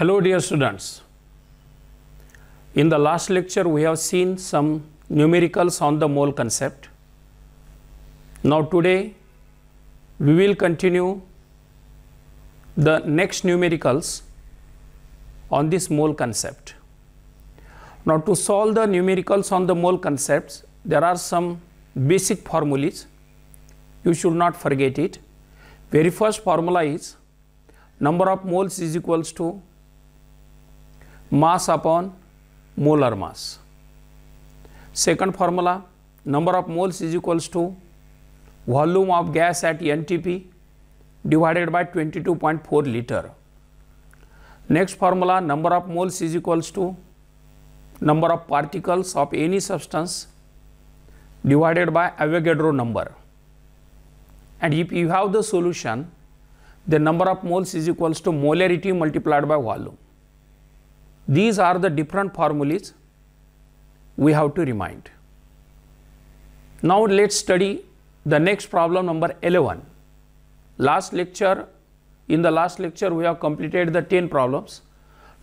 Hello dear students. In the last lecture we have seen some numericals on the mole concept. Now today we will continue the next numericals on this mole concept. Now to solve the numericals on the mole concepts there are some basic formulas you should not forget it. Very first formula is number of moles is equals to mass upon molar mass. Second formula, number of moles is equals to volume of gas at NTP divided by 22.4 liter. Next formula, number of moles is equals to number of particles of any substance divided by Avogadro number. And if you have the solution, the number of moles is equals to molarity multiplied by volume. These are the different formulas we have to remind. Now let's study the next problem number 11. Last lecture, in the last lecture we have completed the 10 problems.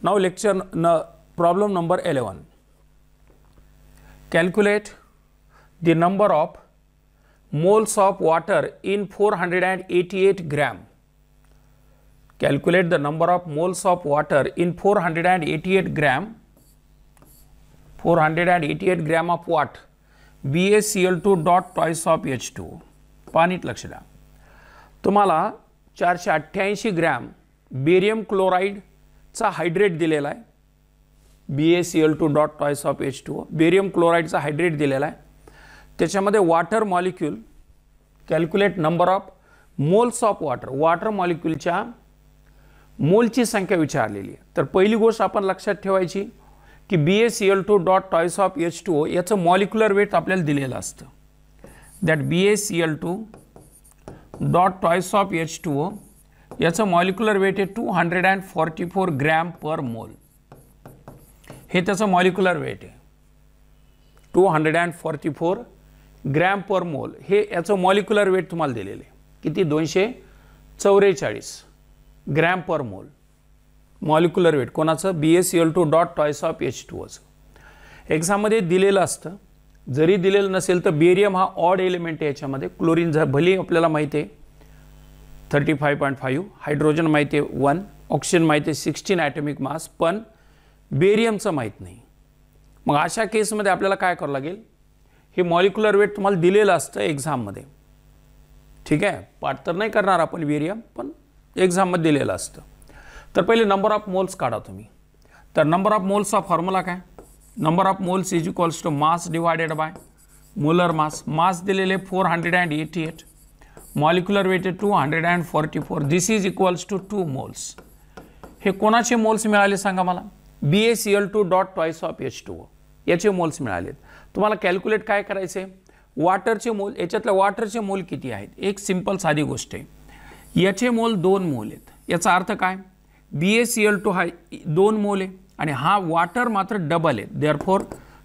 Now lecture no, problem number 11. Calculate the number of moles of water in 488 gram Calculate the number of moles of water in 488 gram, 488 gram of what? BaCl2 dot twice of H2. पाणीत लक्ष द्या तुम्हाला चारशे अठ्ठ्याऐंशी gram barium क्लोराईडचा hydrate दिलेला आहे B A C L two dot twice of H two barium क्लोराईडचा hydrate दिलेला आहे त्याच्यामध्ये water molecule calculate number of moles of water water मॉलिक्यूलच्या मोलची संख्या विचारलेली आहे तर पहिली गोष्ट आपण लक्षात ठेवायची की B S C L two dot twice of H two O याचं मॉलिक्युलर वेट आपल्याला दिलेलं असतं that B S C L two dot twice of H two O याचं मॉलिक्युलर वेट आहे two hundred and forty four gram per mole हे त्याचं molecular weight आहे two hundred and forty four gram per mole हे याचं molecular weight तुम्हाला दिलेलं आहे किती दोनशे चौवेचाळीस ग्रॅम पर मोल मॉलिक्युलर वेट कोणाचं B S L two dot twice of H two असं एक्झाममध्ये दिलेलं असतं जरी दिलेलं नसेल तर बेरियम हा ऑड एलिमेंट आहे याच्यामध्ये क्लोरीन जर भली आपल्याला माहिती आहे thirty five point five hydrogen माहिती आहे वन ऑक्सिजन माहिती आहे सिक्स्टीन ॲटॉमिक मास पण बेरियमचं माहीत नाही मग अशा केसमध्ये आपल्याला काय करावं लागेल हे मॉलिक्युलर वेट तुम्हाला दिलेलं असतं एक्झाममध्ये ठीक आहे पाठ तर नाही करणार आपण बेरियम पण एक्झाममध्ये दिलेलं असतं तर पहिले नंबर ऑफ मोल्स काढा तुम्ही तर नंबर ऑफ मोल्सचा फॉर्म्युला काय number of moles is equals to mass divided by molar mass mass दिलेले four hundred and eighty eight molecular weighted two hundred and forty four this is equals to two moles हे कोणाचे moles मिळाले सांगा मला B A C L two dot twice of H two O याचे moles मिळालेत तुम्हाला calculate काय करायचे वॉटरचे मोल याच्यातल्या वॉटरचे मोल किती आहेत एक सिंपल साधी गोष्ट आहे याचे मोल दोन मोल आहेत याचा अर्थ काय B A C L two हा दोन मोल आहे आणि हा वॉटर मात्र डबल आहे therefore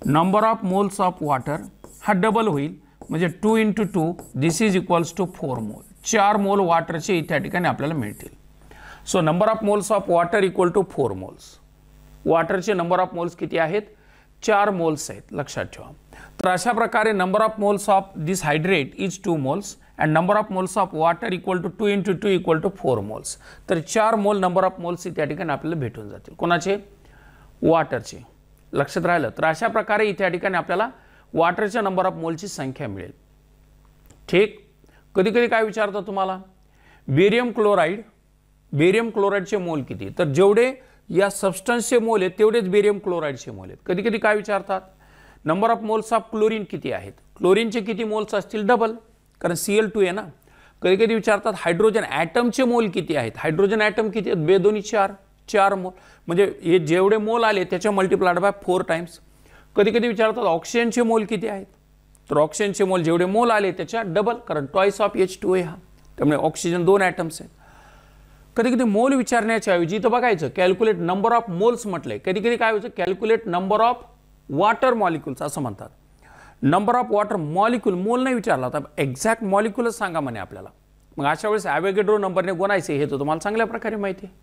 number of moles of water हा डबल होईल म्हणजे two into two this is equals to four mole चार मोल वॉटरचे त्या ठिकाणी आपल्याला मिळतील so number of moles of water equal to four moles वॉटरचे नंबर ऑफ मोल्स किती आहेत चार मोल्स आहेत लक्षात ठेवा तर अशा प्रकारे number of moles of this hydrate is two moles and number of moles of water equal to two into two equal to four moles तर चार मोल नंबर ऑफ मोल्स त्या ठिकाणी आपल्याला भेटून जातील कोणाचे वॉटरचे लक्षात राहिलं तर अशा प्रकारे इथे ठिकाणी आपल्याला वॉटरच्या नंबर ऑफ मोलची संख्या मिळेल ठीक कधी कधी काय विचारतो तुम्हाला बेरियम क्लोराईड बेरियम क्लोराईडचे मोल किती तर जेवढे या सबस्टन्सचे मोल आहेत तेवढेच बेरियम क्लोराईडचे मोल आहेत कधी कधी काय विचारतात number of moles of chlorine किती आहेत क्लोरीनचे किती मोल्स असतील डबल कारण सी एल टू आहे ना कधी कधी विचारतात हायड्रोजन ॲटमचे मोल किती आहेत हायड्रोजन ॲटम किती आहेत बेदोनी चार चार मोल म्हणजे हे जेवढे मोल आले त्याच्या मल्टिप्लायड बाय फोर टाइम्स कधी कधी विचारतात ऑक्सिजनचे मोल किती आहेत तर ऑक्सिजनचे मोल जेवढे मोल आले त्याच्या डबल कारण twice of H two A हा त्यामुळे ऑक्सिजन दोन ॲटम्स आहेत कधी कधी मोल विचारण्याच्या ऐवजी इथं बघायचं कॅल्क्युलेट नंबर ऑफ मोल्स म्हटलं कधी कधी काय व्हायचं calculate number of water molecules असं म्हणतात नंबर ऑफ वॉटर मॉलिक्यूल मोल नाही विचारला तर एक्झॅक्ट मॉलिक्युलच सांगा म्हणे आपल्याला मग अशा वेळेस ॲवेगेड्रो नंबरने गुणायचे हे तर तुम्हाला चांगल्या प्रकारे माहिती आहे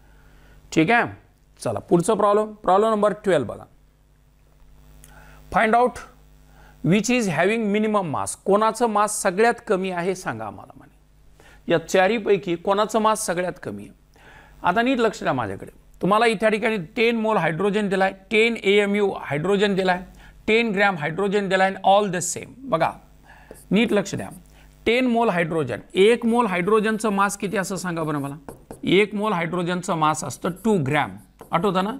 ठीक आहे चला पुढचं प्रॉब्लेम प्रॉब्लेम नंबर ट्वेल्व बघा find out which is having minimum mass कोणाचं मास सगळ्यात कमी आहे सांगा आम्हाला म्हणे या चारीपैकी कोणाचं मास सगळ्यात कमी आहे आता नीट लक्ष द्या माझ्याकडे तुम्हाला इथे ठिकाणी टेन मोल हायड्रोजन दिला आहे ten A M U hydrogen दिला आहे टेन ग्रॅम हायड्रोजन दिला आहे ऑल द सेम बघा नीट लक्ष द्या टेन मोल हायड्रोजन एक मोल हायड्रोजनचं मास किती असं सांगा बरं मला एक मोल हायड्रोजनचं मास असतं टू ग्रॅम आठवतं ना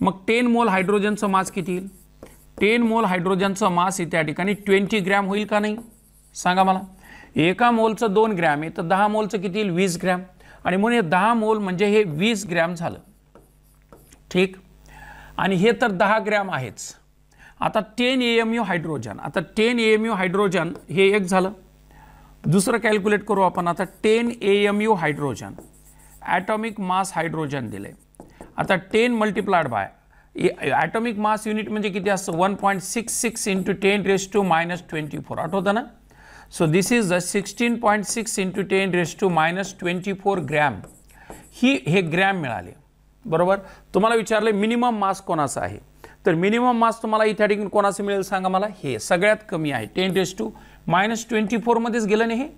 मग टेन मोल हायड्रोजनचं मास किती येईल टेन मोल हायड्रोजनचं मास त्या ठिकाणी ट्वेंटी ग्रॅम होईल का नाही सांगा मला एका मोलचं दोन ग्रॅम आहे तर दहा मोलचं किती येईल वीस ग्रॅम आणि म्हणून हे दहा मोल म्हणजे हे वीस ग्रॅम झालं ठीक आणि हे तर दहा ग्रॅम आहेच आता ten A M U hydrogen आता ten A M U hydrogen हे एक झालं दुसरं कॅल्क्युलेट करू आपण आता ten A M U hydrogen atomic mass hydrogen दिले आता ten multiplied by atomic mass unit म्हणजे किती असतं one point six six into ten raise to minus twenty four आठवतं ना so this is a sixteen point six into ten raise to minus twenty four gram ही हे gram मिळाले बरोबर तुम्हाला विचारले मिनिमम मास कोणाचा आहे तर मिनिमम मास तुम्हाला इथे ठिकाणी कोणाचं मिळेल सांगा मला हे सगळ्यात कमी आहे ten raise to minus twenty फोरमध्येच गेलं नाही हे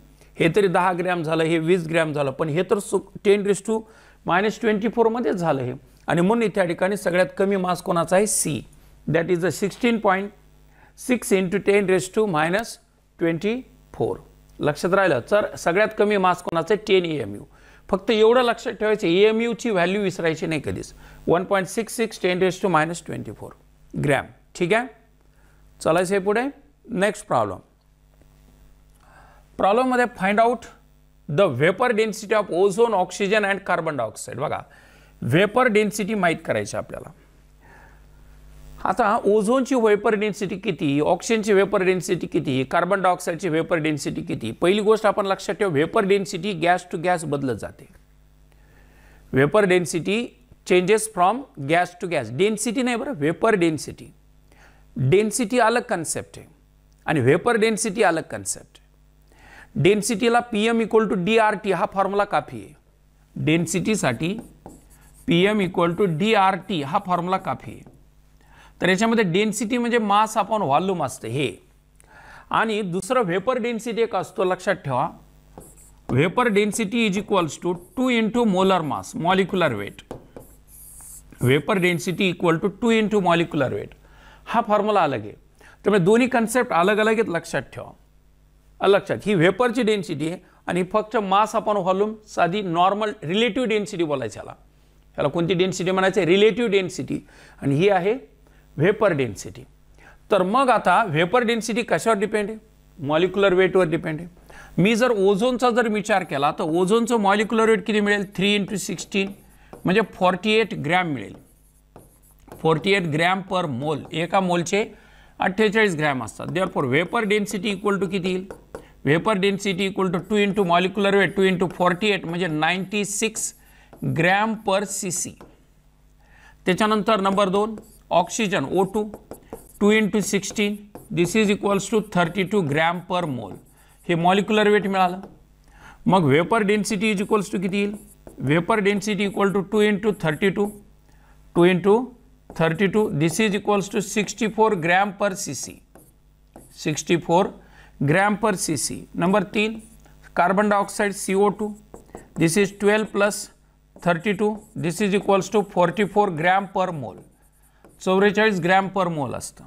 हे तरी दहा ग्रॅम झालं हे वीस ग्रॅम झालं पण हे तर सु ten raise to minus twenty फोरमध्येच झालं हे आणि म्हणून त्या ठिकाणी सगळ्यात कमी मास कोणाचा आहे see that is a sixteen point six into ten raise to minus twenty four लक्षात राहिलं तर सगळ्यात कमी मास कोणाचं आहे टेन ए एम यू फक्त एवढं लक्षात ठेवायचं ई एम यूची व्हॅल्यू विसरायची नाही कधीच one point six six ten to minus twenty four gram ठीक आहे चलायचं आहे पुढे नेक्स्ट प्रॉब्लम प्रॉब्लेममध्ये find out the vapour density of ozone oxygen and carbon dioxide बघा वेपर डेन्सिटी माहीत करायची आपल्याला आता ओझोनची वेपर डेन्सिटी किती ऑक्सिजनची वेपर डेन्सिटी किती कार्बन डायऑक्साईडची वेपर डेन्सिटी किती पहिली गोष्ट आपण लक्षात ठेवू vapour density gas to gas बदलत जाते vapour density changes from gas to gas density नाही बरं वेपर डेन्सिटी डेन्सिटी अलग कन्सेप्ट आहे आणि व्हेपर डेन्सिटी अलग कन्सेप्ट डेन्सिटीला P M equal to D R T हा फॉर्म्युला काफी आहे डेन्सिटीसाठी P M equal to D R T हा फॉर्म्युला काफी आहे तर याच्यामध्ये डेन्सिटी म्हणजे मास आपण व्हॉल्यूम असतं हे आणि दुसरं व्हेपर डेन्सिटी एक असतो लक्षात ठेवा vapour density is equals to two into molar mass molecular weight vapour density equal to two into molecular weight हा फॉर्म्युला अलग आहे त्यामुळे दोन्ही कन्सेप्ट अलग अलग आहेत लक्षात ठेवा लक्षात ही वेपरची डेन्सिटी आहे आणि फक्त मास आपण व्हॉल्यूम साधी नॉर्मल रिलेटिव्ह डेन्सिटी बोलायची ह्याला याला कोणती डेन्सिटी आहे रिलेटिव्ह डेन्सिटी आणि ही आहे व्हेपर डेन्सिटी तर मग आता वेपर डेन्सिटी कशावर डिपेंड आहे मॉलिक्युलर वेटवर डिपेंड आहे मी जर ओझोनचा जर विचार केला तर ओझोनचं मॉलिक्युलर वेट किती मिळेल थ्री इंटू सिक्स्टीन म्हणजे फॉर्टी एट ग्रॅम मिळेल forty eight gram per mole एका मोलचे अठ्ठेचाळीस ग्रॅम असतात therefore vapour density equal to किती येईल vapour density equal to two into molecular weight two into forty eight म्हणजे ninety six gram per C C त्याच्यानंतर नंबर दोन oxygen O two two into sixteen this is equals to thirty two gram per mole हे molecular weight मिळालं मग vapour density is equals to किती येईल vapor density equal to 2 into 32 2 into 32 this is equals to 64 gram per cc 64 gram per cc number 3 carbon dioxide co2 this is 12 plus 32 this is equals to 44 gram per mole चौवेचाळीस gram per mole असतं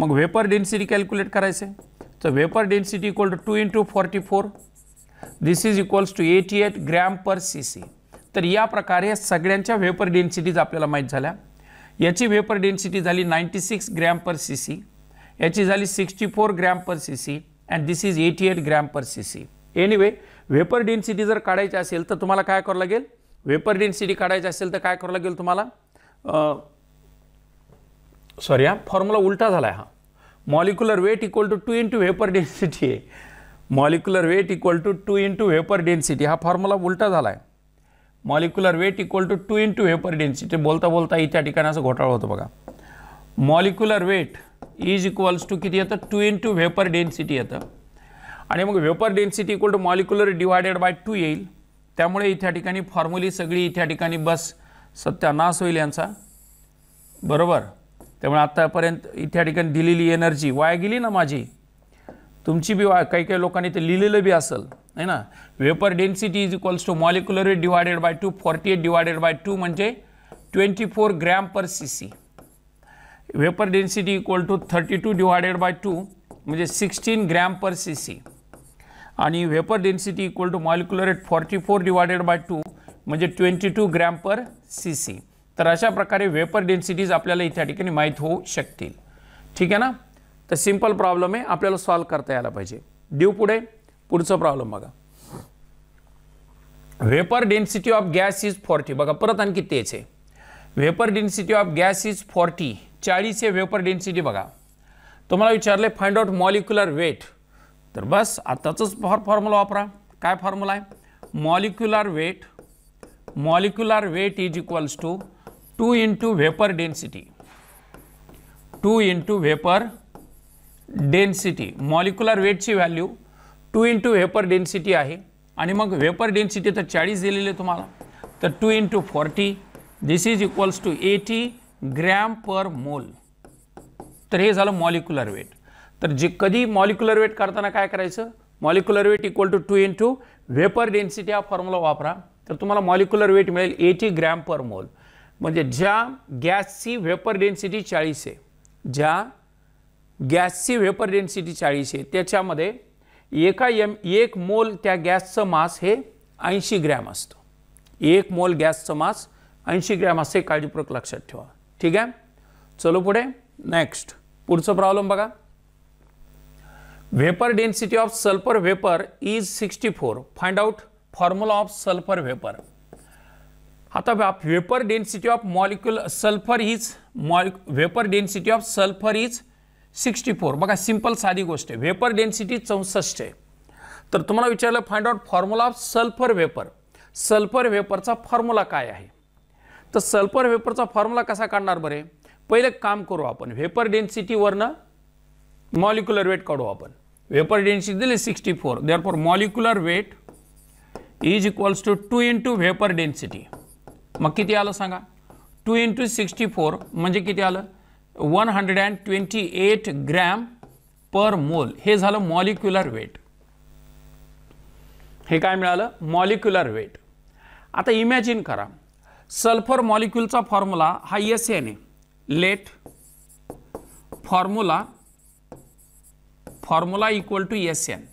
मग vapour density calculate करायचं आहे तर vapour density equal to two into forty four this is equals to eighty eight gram per C C तर या प्रकारे सगळ्यांच्या वेपर डेन्सिटीज आपल्याला माहीत झाल्या याची वेपर डेन्सिटी झाली ninety six gram per C C याची झाली sixty four gram per C C and this is eighty eight gram per C C anyway vapour density जर काढायची असेल तर तुम्हाला काय करावं लागेल वेपर डेन्सिटी काढायची असेल तर काय करावं लागेल तुम्हाला सॉरी हा फॉर्म्युला उलटा झाला आहे हा molecular weight equal to two into vapour density आहे molecular weight equal to two into vapour density हा फॉर्म्युला उलटा झाला आहे molecular weight equal to two into vapour density बोलता बोलता इथ्या ठिकाणी असं घोटाळा होतो बघा molecular weight is equals to किती येतं टू इंटू व्हेपर डेन्सिटी येतं आणि मग vapour density equal to molecular divided by two येईल त्यामुळे इथ्या ठिकाणी फॉर्म्युली सगळी इथ्या ठिकाणी बस सत्यानाश होईल यांचा बरोबर त्यामुळे आत्तापर्यंत इथ्या ठिकाणी दिलेली एनर्जी वाया गेली ना माझी तुमची बी काही काही लोकांनी ते लिहिलेलं बी असेल आहे ना vapour density is equals to molecular divided by two forty eight divided by two म्हणजे twenty four gram per C C vapour density equal to thirty two divided by two म्हणजे sixteen gram per C C आणि vapour density equal to molecular eight forty four divided by two म्हणजे twenty two gram per C C तर अशा प्रकारे vapour densities आपल्याला इथे ठिकाणी माहीत होऊ शकतील ठीक आहे ना तर सिम्पल प्रॉब्लेम आहे आपल्याला सॉल्व करता यायला पाहिजे देऊ पुढे पुढचं प्रॉब्लेम बघा vapour density of gas is forty बघा परत आणखी तेच आहे vapour density of gas is forty चाळीस आहे वेपर डेन्सिटी बघा तुम्हाला विचारले फाइंड आउट मॉलिक्युलर वेट तर बस आताचंच फॉर फॉर्म्युला वापरा काय फॉर्म्युला आहे molecular weight molecular weight is equals to two into vapour density two into vapour density molecular वेटची value two into vapour density आहे आणि मग वेपर डेन्सिटी तर चाळीस दिलेली आहे तुम्हाला तर two into forty this is equals to eighty gram per mole तर हे झालं मॉलिक्युलर वेट तर जे कधी मॉलिक्युलर वेट करताना काय करायचं molecular weight equal to two into vapour density हा फॉर्म्युला वापरा तर तुम्हाला मॉलिक्युलर वेट मिळेल एटी ग्रॅम पर मोल म्हणजे ज्या गॅसची वेपर डेन्सिटी चाळीस आहे ज्या गॅसची वेपर डेन्सिटी चाळीस आहे त्याच्यामध्ये एका एम एक मोल त्या गॅसचं मास हे ऐंशी ग्रॅम असतं एक मोल गॅसचं मास ऐंशी ग्रॅम असते काळजीपूर्वक लक्षात ठेवा ठीक आहे चलो पुढे नेक्स्ट पुढचं प्रॉब्लेम बघा vapour density of sulphur vapour is sixty four find out formula of sulphur vapour आता vapour density of molecule sulphur is molecule vapour density of sulphur is sixty four बघा सिम्पल साधी गोष्ट आहे vapour density चौसष्ट आहे तर तुम्हाला विचारलं find out formula of sulphur vapour sulphur वेपरचा फॉर्म्युला काय आहे तर सल्फर वेपरचा फॉर्म्युला कसा काढणार बरे पहिले काम करू आपण व्हेपर डेन्सिटीवरनं मॉलिक्युलर वेट काढू आपण वेपर डेन्सिटी दिली sixty four therefore molecular weight is equals to two into vapour density मग किती आलं सांगा टू इंटू सिक्स्टी फोर म्हणजे किती आलं one hundred and twenty eight gram per mole हे झालं मॉलिक्युलर वेट हे काय मिळालं मॉलिक्युलर वेट आता इमॅजिन करा सल्फर मॉलिक्युलचा फॉर्म्युला हा S N a let formula formula equal to S N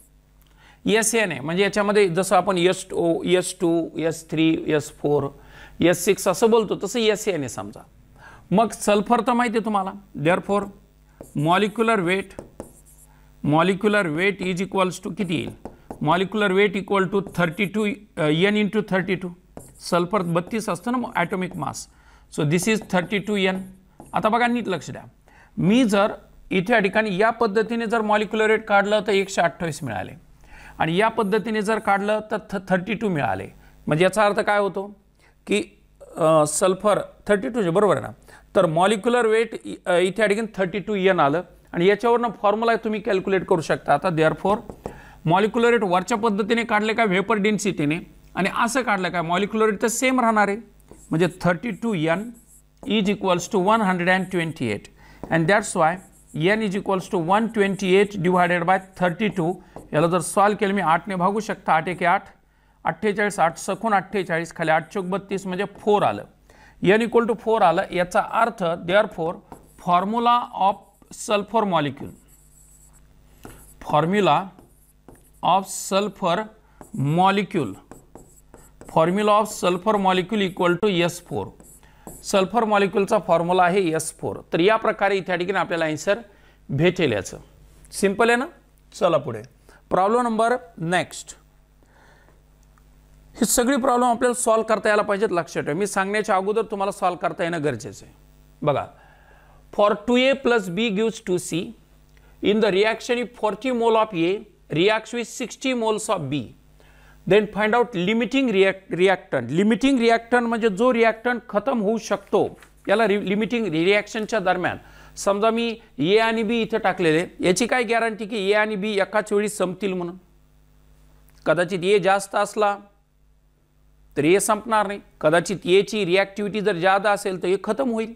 S N a म्हणजे याच्यामध्ये जसं आपण S or S two S three S four S six असं बोलतो तसं एस एन ए समजा मग सल्फर तर माहिती आहे तुम्हाला therefore molecular weight molecular weight is equals to किती येईल molecular weight equal to thirty two N to thirty two sulphur बत्तीस असतं ना atomic mass so this is thirty two N आता बघा नीट लक्ष द्या मी जर इथे ठिकाणी या पद्धतीने जर मॉलिक्युलर रेट काढलं तर एकशे अठ्ठावीस मिळाले आणि या पद्धतीने जर काढलं तर थ थर्टी टू मिळाले म्हणजे याचा अर्थ काय होतो की सल्फर थर्टी टूचे बरोबर ना तर मॉलिक्युलर वेट इथे ठिकाणी थर्टी टू एन आलं आणि याच्यावरनं फॉर्म्युला तुम्ही कॅल्क्युलेट करू शकता आता देअर फोर मॉलिक्युलर रेट वरच्या पद्धतीने काढले काय व्हेपर डेन्सिटीने आणि असं काढलं काय मॉलिक्युलर रेट तर सेम राहणार आहे म्हणजे thirty two N is equals to one hundred and twenty eight and that's why N is equals to one twenty eight divided by thirty two याला जर सॉल्व केलं मी आठने भागू शकता आठ एके आठ अठ्ठेचाळीस आठ सखून अठ्ठेचाळीस खाली आठ चौक बत्तीस म्हणजे फोर आलं एन इक्वल टू फोर आलं याचा अर्थ therefore formula of sulphur molecule formula of sulphur molecule formula of sulphur molecule equal to S four sulphur मॉलिक्यूलचा फॉर्म्युला आहे एस फोर तर या प्रकारे इथे ठिकाणी आपल्याला आन्सर भेटेल याचं सिम्पल आहे ना चला पुढे प्रॉब्लेम नंबर नेक्स्ट ही सगळी प्रॉब्लेम आपल्याला सॉल्व करता यायला पाहिजेत लक्षात ठेवा मी सांगण्याच्या अगोदर तुम्हाला सॉल्व करता येणं गरजेचं आहे बघा for two A plus B gives two C in the reaction if forty mole of A react with sixty moles of B then find out limiting react reactant limiting reactant म्हणजे जो रिॲक्टन खतम होऊ शकतो याला रि लिमिटिंग रिॲक्शनच्या दरम्यान समजा मी ए आणि बी इथं टाकलेले याची काय गॅरंटी की ए आणि बी एकाच वेळी संपतील म्हणून कदाचित ए जास्त असला तर हे संपणार नाही कदाचित याची रिॲक्टिव्हिटी जर जादा असेल तर हे खतम होईल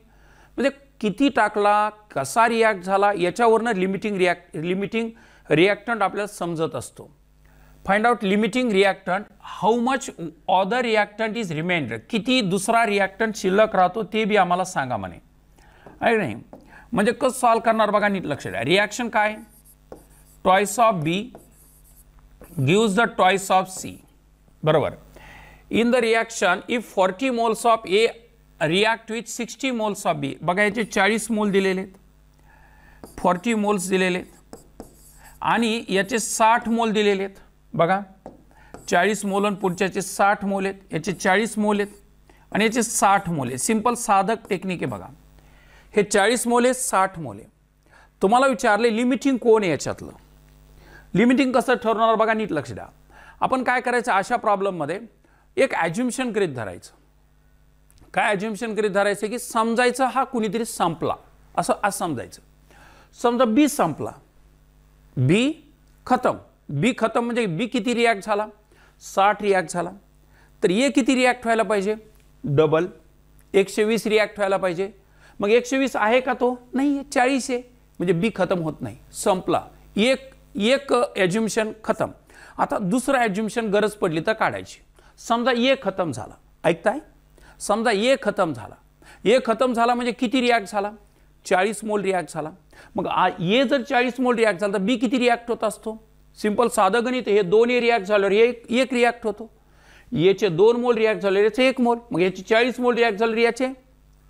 म्हणजे किती टाकला कसा रिॲक्ट झाला याच्यावरनं लिमिटिंग रिॲक्ट लिमिटिंग रिॲक्टंट आपल्याला समजत असतो find out limiting reactant how much other reactant is remainder किती दुसरा रिॲक्टंट शिल्लक राहतो ते बी आम्हाला सांगा म्हणे आहे नाही म्हणजे कसं सॉल्व्ह करणार बघा नीट लक्ष द्या रिॲक्शन काय twice of B gives the twice of C बरोबर in the reaction if 40 moles of A react with sixty moles of B बघा याचे चाळीस मोल दिलेले आहेत फॉर्टी मोल्स दिलेले आहेत आणि याचे साठ मोल दिलेले आहेत बघा चाळीस मोल आणि पुढच्याचे साठ मोल आहेत याचे चाळीस मोल आहेत आणि याचे साठ मोले आहेत सिंपल साधक टेक्निक आहे बघा हे चाळीस मोल आहे साठ मोले तुम्हाला विचारले लिमिटिंग कोण आहे याच्यातलं लिमिटिंग कसं ठरवणार बघा नीट लक्ष द्या आपण काय करायचं अशा प्रॉब्लेममध्ये एक ॲज्युम्शन करीत धरायचं काय ॲज्युम्शन करीत धरायचं की समजायचं हा कुणीतरी संपला असं आज समजायचं समजा बी संपला बी खतम बी खतम म्हणजे बी किती रिॲक्ट झाला साठ रिॲक्ट झाला तर ये किती रिॲक्ट व्हायला पाहिजे डबल एकशे वीस रिॲक्ट व्हायला पाहिजे मग एकशे वीस आहे का तो नाही आहे चाळीस आहे म्हणजे बी खतम होत नाही संपला एक एक ॲज्युम्शन खतम आता दुसरं ॲज्युम्शन गरज पडली तर काढायची समजा ये खतम झाला ऐकताय समजा ये खतम झाला ये खतम झाला म्हणजे किती रिॲक्ट झाला चाळीस मोल रिॲक्ट झाला मग आ ए जर चाळीस मोल रिॲक्ट झाला तर बी किती रिॲक्ट होत असतो सिंपल साधं गणित हे दोन ए रिॲक्ट झाल्यावर एक एक रिॲक्ट होतो याचे दोन मोल रिॲक्ट झाले याचे एक मोल मग याचे चाळीस मोल रिॲक्ट झाले याचे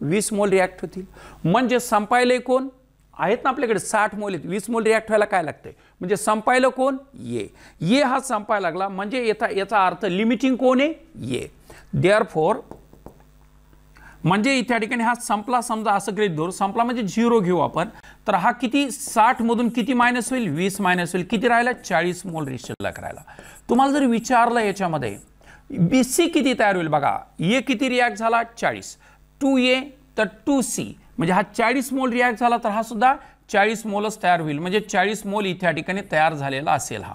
वीस मोल रिॲक्ट होतील म्हणजे संपायले कोण आहेत ना आपल्याकडे साठ मोल आहेत वीस मोल रिॲक्ट व्हायला काय लागतंय म्हणजे संपायला कोण ये ये हा संपायला लागला म्हणजे येता याचा अर्थ लिमिटिंग कोण आहे ये देअर फोर म्हणजे इथ्या ठिकाणी हा संपला समजा असं गृहित धरू संपला म्हणजे झिरो घेऊ आपण तर हा किती मधून किती मायनस होईल वीस मायनस होईल किती राहिला चाळीस मोल रिशिल्लक करायला तुम्हाला जर विचारलं याच्यामध्ये बी सी किती तयार होईल बघा ए किती रिॲक्ट झाला चाळीस टू ए तर टू सी म्हणजे हा चाळीस मोल रिॲक्ट झाला तर हा सुद्धा चाळीस मोलच तयार होईल म्हणजे चाळीस मोल इथे या ठिकाणी तयार झालेला असेल हा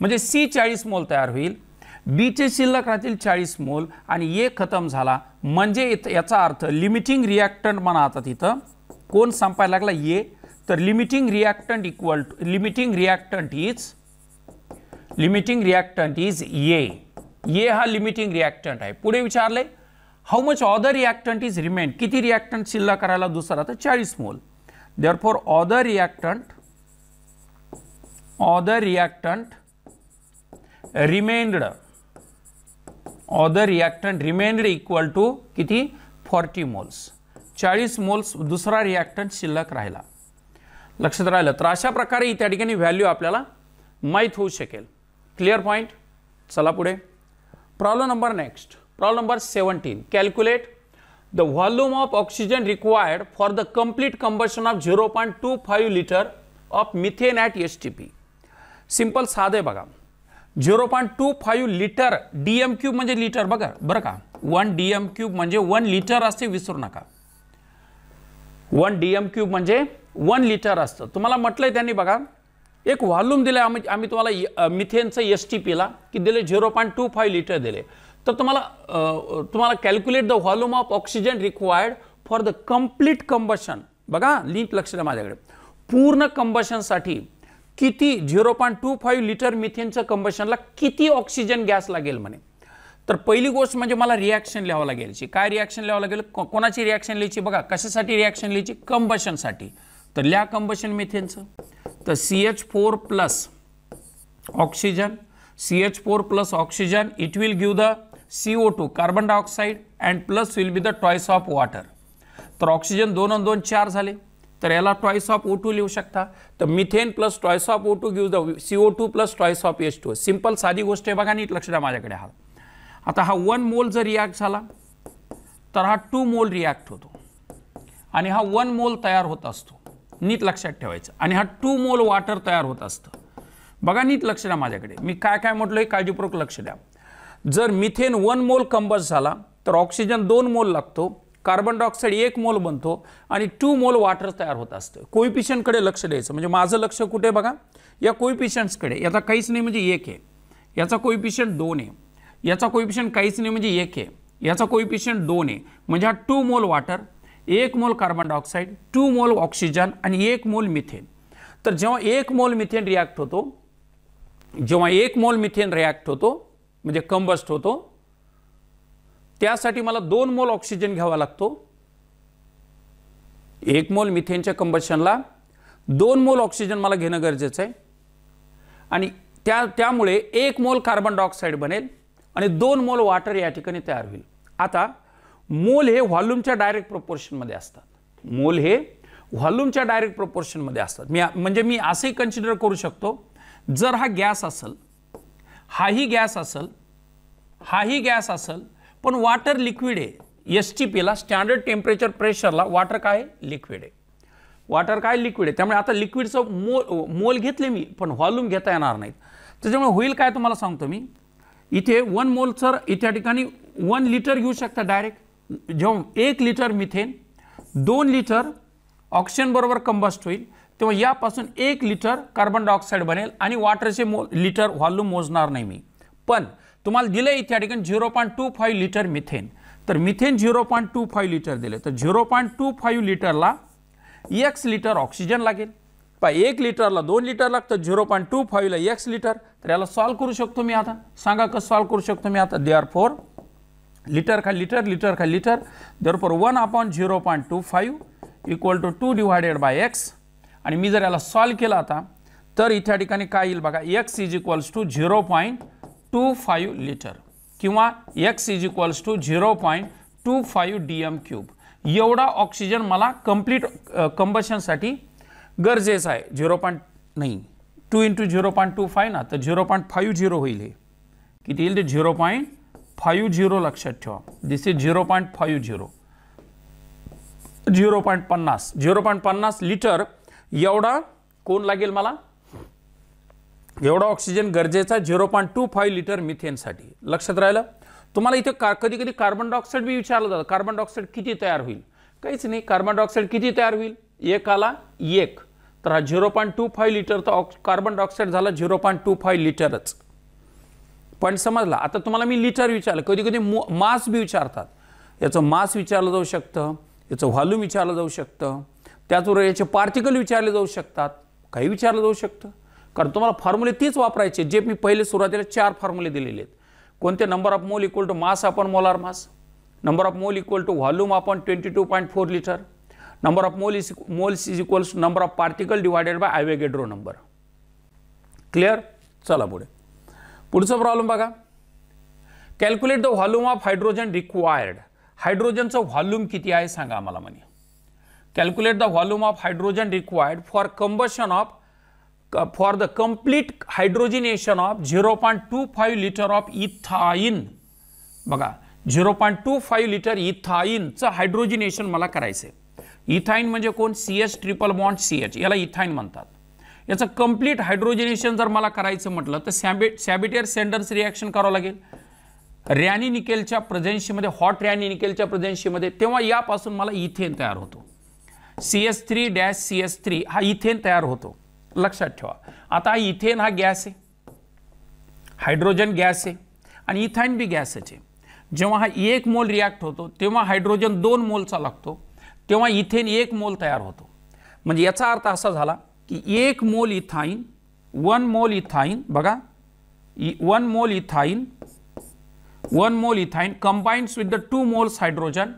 म्हणजे सी चाळीस मोल तयार होईल बीचे शिल्लक राहतील चाळीस मोल आणि ए खतम झाला म्हणजे याचा अर्थ लिमिटिंग रिॲक्टंट म्हणा आता तिथं कोण संपायला लागला ये तर limiting reactant equal to limiting reactant is limiting reactant is A A हा लिमिटिंग रिॲक्टंट आहे पुढे विचारले how much other reactant is remain किती रिॲक्टंट शिल्लक करायला दुसरा तर चाळीस mole therefore other reactant other reactant remained other reactant remained equal to किती फॉर्टी मोल्स चाळीस मोल्स दुसरा रिॲक्टंट शिल्लक राहिला लक्षात राहिलं तर अशा प्रकारे त्या ठिकाणी व्हॅल्यू आपल्याला माहीत होऊ शकेल क्लिअर पॉईंट चला पुढे problem number next Problem number 17. Required for the of combustion of for the to combustion of 0.25 methane of S T P simple साधे बघा zero point two five litre D M cube म्हणजे litre बघा बरं का one D M cube म्हणजे one litre असते विसरू नका वन डी एम क्यूब म्हणजे वन लिटर असतं तुम्हाला म्हटलंय त्यांनी बघा एक व्हॉल्यूम दिलं आम्ही आम्ही तुम्हाला मिथेनचं एस टी पीला की दिले zero point two five litre दिले तर तुम्हाला तुम्हाला calculate the volume of oxygen required for the complete combustion बघा लिंक लक्ष द्या माझ्याकडे पूर्ण कंबशनसाठी किती zero point two five litre मिथेनचं कंबशनला किती ऑक्सिजन गॅस लागेल म्हणे तर पहिली गोष्ट म्हणजे मला रिॲक्शन लिहावं लागेल काय रिॲक्शन लिहावं लागेल कोणाची रिॲक्शन लिहायची बघा कशासाठी रिॲक्शन लिहायची कंबशनसाठी तर लिहा कंबशन मिथेनचं तर C H four plus oxygen C H four plus oxygen it will give the CO2 carbon dioxide and plus will be the twice of water तर ऑक्सिजन दोन आणि दोन चार झाले तर याला टॉईस ऑफ ओ टू लिहू शकता तर methane plus twice of O two give the C O two plus twice of H two simple साधी गोष्ट आहे बघा नीट लक्ष द्या माझ्याकडे हा आता हा वन मोल जर रिॲक्ट झाला तर हा टू मोल रिॲक्ट होतो आणि हा वन मोल तयार होत असतो नीट लक्षात ठेवायचं आणि हा टू मोल वॉटर तयार होत असतो बघा नीट लक्ष द्या माझ्याकडे मी काय काय म्हटलं हे काळजीपूर्वक लक्ष द्या जर मिथेन वन मोल कंबस झाला तर ऑक्सिजन दोन मोल लागतो कार्बन डायऑक्साईड एक मोल बनतो आणि टू मोल वॉटर तयार होत असतं कोईपिशंटकडे लक्ष द्यायचं म्हणजे माझं लक्ष कुठे बघा या कोईपिशंट्सकडे याचा काहीच नाही म्हणजे एक आहे याचा कोईपिशंट दोन आहे याचा कोईपिशंट काहीच नाही म्हणजे एक आहे याचा कोईपिशंट दोन आहे म्हणजे हा टू मोल वॉटर एक mole carbon dioxide two mole oxygen आणि एक मोल मिथेन तर जेव्हा एक मोल मिथेन रिॲक्ट होतो जेव्हा एक मोल मिथेन रिॲक्ट होतो म्हणजे कंबस्ट होतो त्यासाठी मला दोन मोल ऑक्सिजन घ्यावा लागतो एक मोल मिथेनच्या कंबशनला दोन मोल ऑक्सिजन मला घेणं गरजेचं आहे आणि त्या त्यामुळे एक मोल कार्बन डायऑक्साईड बनेल आणि दोन मोल वॉटर या ठिकाणी तयार होईल आता मोल हे व्हॉल्यूमच्या डायरेक्ट प्रपोर्शनमध्ये असतात मोल हे व्हॉल्यूमच्या डायरेक्ट प्रपोर्शनमध्ये असतात मी म्हणजे मी असंही कन्सिडर करू शकतो जर हा गॅस असेल हाही गॅस असेल हाही गॅस असल पण वाटर लिक्विड आहे एस टी पीला स्टँडर्ड टेम्परेचर प्रेशरला वॉटर काय लिक्विड आहे वॉटर काय लिक्विड आहे त्यामुळे आता लिक्विडचं मोल मोल घेतले मी पण व्हॉल्यूम घेता येणार नाहीत त्याच्यामुळे होईल काय तुम्हाला सांगतो मी इथे वन मोल सर इथे ठिकाणी वन लिटर घेऊ शकता डायरेक्ट जेव्हा एक लिटर मिथेन दोन लिटर ऑक्सिजनबरोबर कंबस्ट होईल तेव्हा यापासून एक लिटर कार्बन डायऑक्साईड बनेल आणि वॉटरचे मो लिटर व्हॉल्यूम मोजणार नाही मी पण तुम्हाला दिलं इथे या ठिकाणी zero point two five litre methane तर methane zero point two five litre दिले तर झिरो पॉईंट टू फाईव्ह लिटरला एक्स लिटर ऑक्सिजन लागेल पा एक लिटरला दोन लिटर लागतं झिरो पॉईंट टू फाईव्हला एक्स लिटर तर याला सॉल्व करू शकतो मी आता सांगा कसं सॉल्व्ह करू शकतो मी आता दे आर फोर लिटर खा लिटर लिटर खा litre therefore one upon zero point two five equal to two divided by X आणि मी जर याला सॉल्व केला आता तर इथ्या ठिकाणी काय येईल बघा X is equals to zero point two five litre किंवा X is equals to zero point two five D M cube एवढा ऑक्सिजन मला कम्प्लीट कंबशनसाठी गरजेचं आहे झिरो पॉईंट नाही two into zero point two five ना तर झिरो पॉईंट फाईव्ह झिरो होईल हे किती येईल ते झिरो पॉईंट फाईव्ह झिरो लक्षात ठेवा this is zero point five zero zero point पन्नास झिरो पॉईंट पन्नास लिटर एवढा कोण लागेल मला एवढा ऑक्सिजन गरजेचा zero point two five litre मिथेनसाठी लक्षात राहिलं तुम्हाला इथे का कधी कधी कार्बन डायऑक्साईड बी विचारलं जातं कार्बन डायऑक्साईड किती तयार होईल काहीच नाही कार्बन डायऑक्साईड किती तयार होईल एक आला एक तर हा zero point two five litre तर कार्बन डायऑक्साईड झाला झिरो पॉईंट टू फाईव्ह लिटरच पण समजला आता तुम्हाला मी लिटर विचारलं कधी कधी मास बी विचारतात याचं मास विचारलं जाऊ शकतं याचं व्हॉल्यूम विचारलं जाऊ शकतं त्याचबरोबर याचे पार्टिकल विचारले जाऊ शकतात काही विचारलं जाऊ शकतं कारण तुम्हाला फॉर्म्युले तीच वापरायचे जे मी पहिले सुरुवातीला चार फॉर्म्युले दिलेले आहेत कोणते number of mole equal to mass आपण molar mass number of mole equal to volume आपण twenty two point four litre number of mole is moles is equals to number of particle divided by Avogadro number clear चला पुढे पुढचा problem बघा calculate the volume of hydrogen required हायड्रोजनचं volume किती आहे सांगा आम्हाला म्हणे the volume hydrogen required for combustion of क for the complete हायड्रोजिनेशन of zero point two five litre of ethyne बघा zero point two five litre इथाईनचं हायड्रोजिनेशन मला करायचं आहे इथाईन म्हणजे कोण C H triple bond C H याला ethyne म्हणतात याचं कम्प्लीट हायड्रोजिनेशन जर मला करायचं म्हटलं तर सॅबेट सॅबिटेअर सेंडर्स रिॲक्शन करावं लागेल रॅनी निकेलच्या प्रेझेन्सीमध्ये हॉट रॅनी निकेलच्या प्रेझेन्सीमध्ये तेव्हा यापासून मला इथेन तयार होतो C S three dash C S three हा इथेन तयार होतो लक्षात ठेवा आता इथेन हा गॅस आहे हायड्रोजन गॅस आहे आणि इथाईन बी गॅसच आहे जेव्हा हा एक मोल रिॲक्ट होतो तेव्हा हायड्रोजन दोन मोलचा लागतो तेव्हा इथेन एक मोल तयार होतो म्हणजे याचा अर्थ असा झाला की एक मोल इथाईन वन मोल इथाईन बघा one mole ethyne one mole ethyne combines with the two moles hydrogen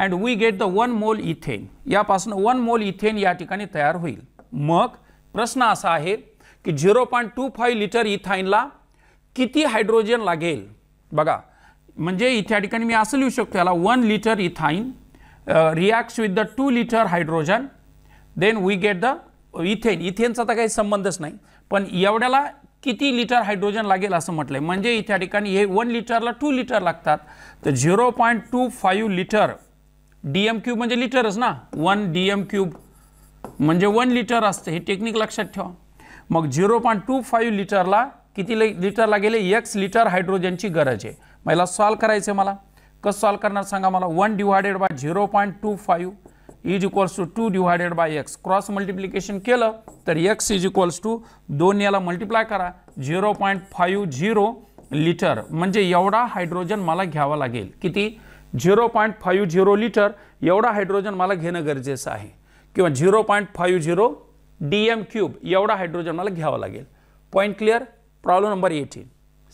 and we get the one mole ethane यापासून वन मोल इथेन या ठिकाणी तयार होईल मग प्रश्न असा आहे की zero point two five litre इथाईनला किती हायड्रोजन लागेल बघा म्हणजे इथे ठिकाणी मी असं लिहू शकतो याला one litre ethyne reacts with the two litre hydrogen then we get the ethane इथेनचा तर काही संबंधच नाही पण एवढ्याला किती लिटर हायड्रोजन लागेल असं म्हटलं आहे म्हणजे इथे ठिकाणी हे वन लिटरला टू लिटर लागतात तर zero point two five litre D M cube म्हणजे लिटरच ना वन डी एम क्यूब म्हणजे वन लिटर असतं हे टेक्निक लक्षात ठेवा मग झिरो पॉईंट टू फाईव्ह लिटरला किती लिटरला गेले एक्स लिटर हायड्रोजनची गरज आहे मला सॉल्व करायचं आहे मला कसं सॉल्व करणार सांगा मला one divided by zero point two five is equals to two divided by X cross multiplication केलं तर एक्स इज इक्वल्स टू दोन याला मल्टिप्लाय करा zero point five zero litre म्हणजे एवढा हायड्रोजन मला घ्यावा लागेल किती zero point five zero litre एवढा हायड्रोजन मला घेणं गरजेचं आहे किंवा zero point five zero D M cube एवढा हायड्रोजन मला घ्यावा लागेल point clear problem number eighteen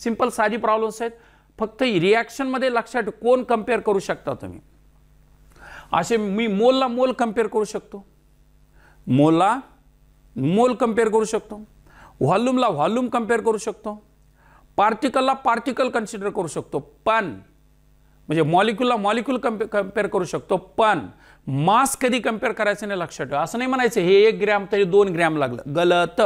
simple साधी प्रॉब्लेम्स आहेत फक्त रिॲक्शनमध्ये लक्षात कोण कम्पेअर करू शकता तुम्ही असे मी मोलला मोल कम्पेअर करू शकतो मोलला मोल कम्पेअर करू शकतो व्हॉल्यूमला व्हॉल्यूम कम्पेअर करू शकतो पार्टिकलला पार्टिकल कन्सिडर करू शकतो पण म्हणजे मॉलिक्युलला मॉलिक्यूल कंपे कम्पेअर करू शकतो पण मास कधी कम्पेअर करायचं नाही लक्षात ठेवा असं नाही म्हणायचं हे एक ग्रॅम तरी दोन ग्रॅम लागलं गलत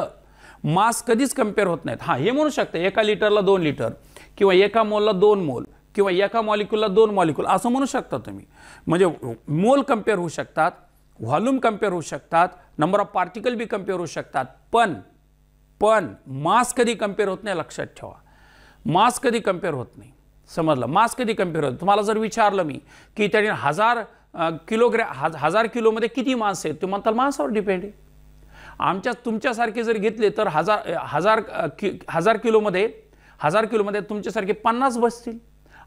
मास कधीच कम्पेअर होत नाहीत हां हे म्हणू शकतं एका लिटरला दोन लिटर किंवा एका मोलला दोन मोल किंवा एका मॉलिक्युलला दोन मॉलिक्यूल असं म्हणू शकता तुम्ही म्हणजे मोल कम्पेअर होऊ शकतात व्हॉल्यूम कम्पेअर होऊ शकतात नंबर ऑफ पार्टिकल बी कम्पेअर होऊ शकतात पण पण मास कधी कम्पेअर होत नाही लक्षात ठेवा मास कधी कम्पेअर होत नाही समजलं मास कधी कम्पेअर होतं तुम्हाला जर विचारलं मी की त्याने हजार किलोग्रॅ हजार किलोमध्ये किती मांस आहेत ते म्हणताल मांसावर डिपेंड आहे आमच्या तुमच्यासारखे जर घेतले तर हजार हजार कि हजार किलोमध्ये हजार किलोमध्ये तुमच्यासारखे पन्नास बसतील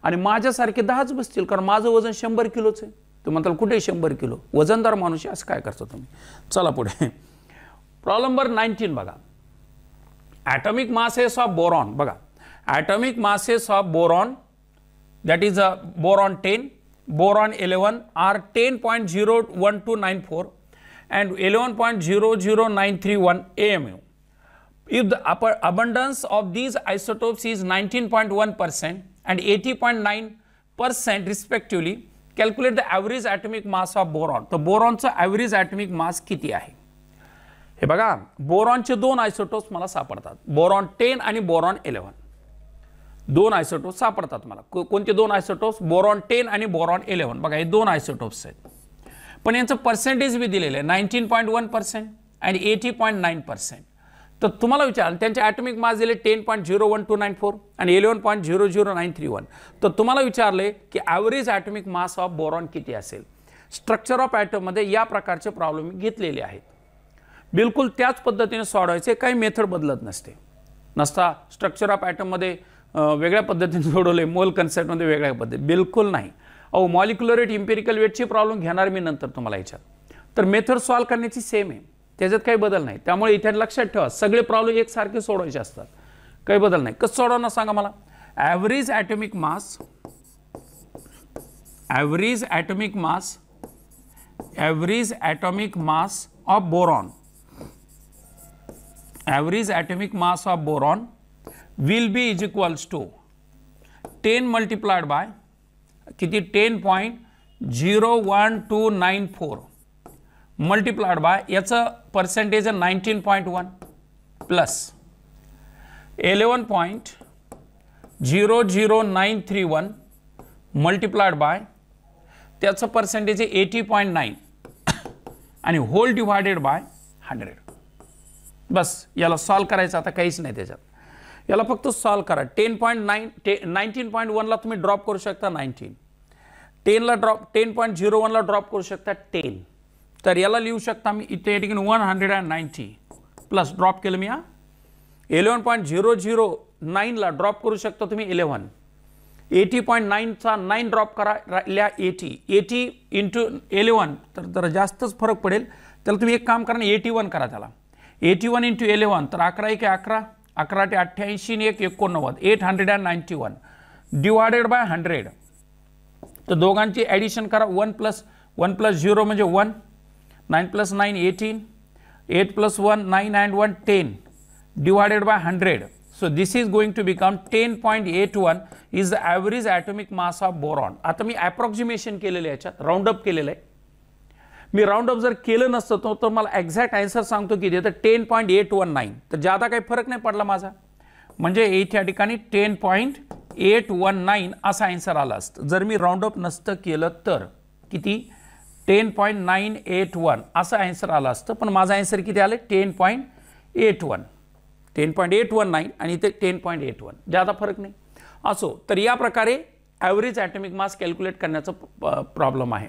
आणि माझ्यासारखे दहाच बसतील कारण माझं वजन शंभर किलोचं आहे तो म्हणताल कुठे शंभर किलो वजनदार माणूस असं काय करतो तुम्ही चला पुढे प्रॉब्लेम नंबर नाईन्टीन बघा ॲटॉमिक मासेस ऑफ बोरॉन बघा atomic masses of boron that is a boron 10, boron 11 are 10.01294 and 11.00931 AMU. If the upper abundance of these isotopes is 19.1 percent and 80.9 percent respectively, calculate the average atomic mass of boron. boron's average atomic mass kiti hai. आहे हे boron बोरॉनचे दोन isotopes मला सापडतात Boron ten and boron eleven. दोन isotopes सापडतात मला कोणते दोन आयसोटोप्स बोरॉन टेन आणि बोरॉन इलेव्हन बघा हे दोन आयसोटोप्स आहेत पण यांचं पर्सेंटेज बी दिलेलं आहे नाईन्टीन पॉईंट वन पर्सेंट आणि एटी पॉईंट नाईन पर्सेंट तर तुम्हाला विचार त्यांचे ॲटॉमिक मास दिले ten point zero one two nine four आणि eleven point zero zero nine three one तर तुम्हाला विचारले की average atomic mass of boron किती असेल स्ट्रक्चर ऑफ ॲटममध्ये या प्रकारचे प्रॉब्लेम घेतलेले आहेत बिलकुल त्याच पद्धतीने सोडवायचे काही मेथड बदलत नसते नसता स्ट्रक्चर ऑफ ॲटममध्ये वेगळ्या पद्धतीने आहे मोल कन्सेप्टमध्ये वेगळ्या पद्धती बिलकुल नाही अहो मॉलिक्युलरेट इम्पेरिकल वेटची प्रॉब्लेम घेणार मी नंतर तुम्हाला याच्यात तर मेथड सॉल्व्ह करण्याची सेम आहे त्याच्यात काही बदल नाही त्यामुळे इथे लक्षात ठेवा सगळे प्रॉब्लेम एकसारखे सोडवायचे असतात काही बदल नाही कसं सोडवणार सांगा मला average atomic mass average atomic mass average atomic mass of boron average atomic mass of boron will be is equals to 10 multiplied by किती ten point zero one two nine four multiplied by याचं percentage आहे nineteen point one plus eleven point zero zero nine three one multiplied by त्याचं percentage आहे eighty point nine आणि whole divided by hundred बस याला solve करायचं आता काहीच नाही त्याच्यात याला फक्त सॉल्व करा टेन पॉईंट नाईन टे नाईन्टीन पॉईंट वनला तुम्ही ड्रॉप करू शकता नाईन्टीन टेनला ड्रॉप टेन पॉईंट झिरो वनला ड्रॉप करू शकता टेन तर याला लिहू शकता मी इथे या one hundred and ninety plus drop केलं मी हा इलेवन पॉईंट झिरो झिरो नाईनला ड्रॉप करू शकता तुम्ही इलेवन एटी पॉईंट नाईनचा नाईन ड्रॉप करा राहिल्या एटी एटी इंटू इलेवन तर जरा जास्तच फरक पडेल त्याला तुम्ही एक काम करा ना एटी वन करा त्याला एटी वन इंटू इलेवन तर अकरा एक अकरा अकरा ते अठ्ठ्याऐंशी एक एकोणनव्वद eight hundred and ninety one divided by hundred तर दोघांची ॲडिशन करा one plus one plus zero म्हणजे one nine plus nine eighteen eight plus one nine and one ten divided by hundred so this is going to become ten point eight one is the average atomic mass of boron आता मी ॲप्रॉक्झिमेशन केलेलं आहे याच्यात roundup केलेलं आहे मी round of जर केलं नसतं तर मला एक्झॅक्ट आन्सर सांगतो किती तर ten point eight one nine तर ज्यादा काही फरक नाही पडला माझा म्हणजे या ठिकाणी ten point eight one nine असा आन्सर आला असतं जर मी राऊंड ऑफ नसतं केलं तर किती ten point nine eight one असं आन्सर आला असतं पण माझा आन्सर किती आलं ten point eight one ten point eight one nine आणि ते टेन पॉईंट एट वन ज्यादा फरक नाही असो तर या प्रकारे ॲव्हरेज ॲटॉमिक मास कॅल्क्युलेट करण्याचा प्रॉब्लेम आहे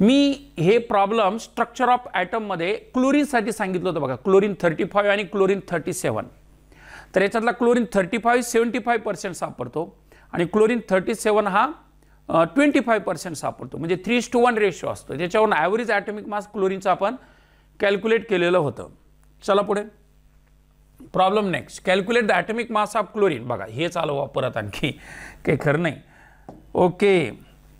मी हे प्रॉब्लेम स्ट्रक्चर ऑफ ॲटममध्ये क्लोरीनसाठी सांगितलं होतं बघा क्लोरीन थर्टी फाईव्ह आणि क्लोरीन थर्टी सेवन तर याच्यातला chlorine thirty five seventy five percent सापडतो आणि क्लोरीन थर्टी सेवन हा ट्वेंटी फाईव्ह पर्सेंट सापडतो म्हणजे थ्री टू वन रेशो असतो त्याच्यावरून ॲव्हरेज ॲटॉमिक मास क्लोरीनचं आपण कॅल्क्युलेट केलेलं होतं चला पुढे problem next calculate the atomic mass of chlorine बघा हे चालू वापरत आणखी काही खरं नाही okay